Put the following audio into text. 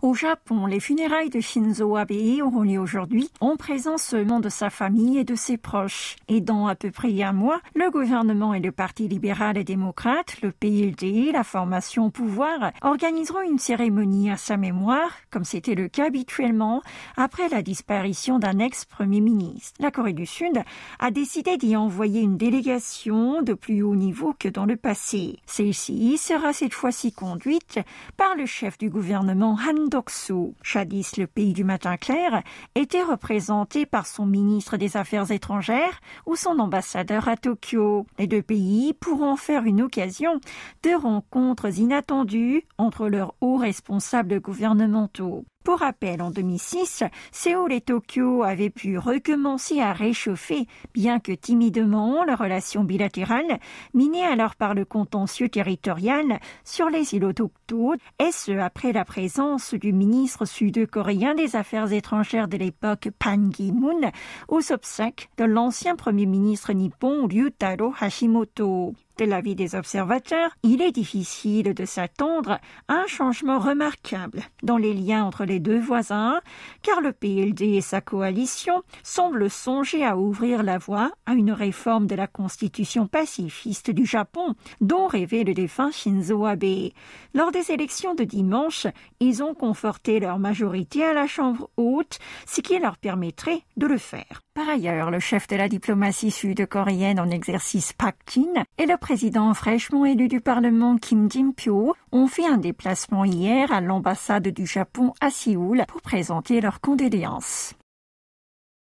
Au Japon, les funérailles de Shinzo Abe auront lieu aujourd'hui en présence seulement de sa famille et de ses proches. Et dans à peu près un mois, le gouvernement et le Parti libéral et démocrate, le PLD, la formation au pouvoir, organiseront une cérémonie à sa mémoire, comme c'était le cas habituellement, après la disparition d'un ex-premier ministre. La Corée du Sud a décidé d'y envoyer une délégation de plus haut niveau que dans le passé. Celle-ci sera cette fois-ci conduite par le chef du gouvernement Han Chadis, jadis le pays du matin clair, était représenté par son ministre des Affaires étrangères ou son ambassadeur à Tokyo. Les deux pays pourront faire une occasion de rencontres inattendues entre leurs hauts responsables gouvernementaux. Pour rappel, en 2006, Séoul et Tokyo avaient pu recommencer à réchauffer, bien que timidement, leurs relations bilatérales, minées alors par le contentieux territorial sur les îles autochtones, et ce après la présence du ministre sud-coréen des Affaires étrangères de l'époque, Pan Ki-moon, aux obsèques de l'ancien premier ministre nippon Ryutaro Hashimoto de la des observateurs, il est difficile de s'attendre à un changement remarquable dans les liens entre les deux voisins, car le PLD et sa coalition semblent songer à ouvrir la voie à une réforme de la constitution pacifiste du Japon, dont rêvait le défunt Shinzo Abe. Lors des élections de dimanche, ils ont conforté leur majorité à la Chambre haute, ce qui leur permettrait de le faire. Par ailleurs, le chef de la diplomatie sud-coréenne en exercice Park Jin et le président fraîchement élu du Parlement Kim Jin-pyo ont fait un déplacement hier à l'ambassade du Japon à Séoul pour présenter leurs condoléances.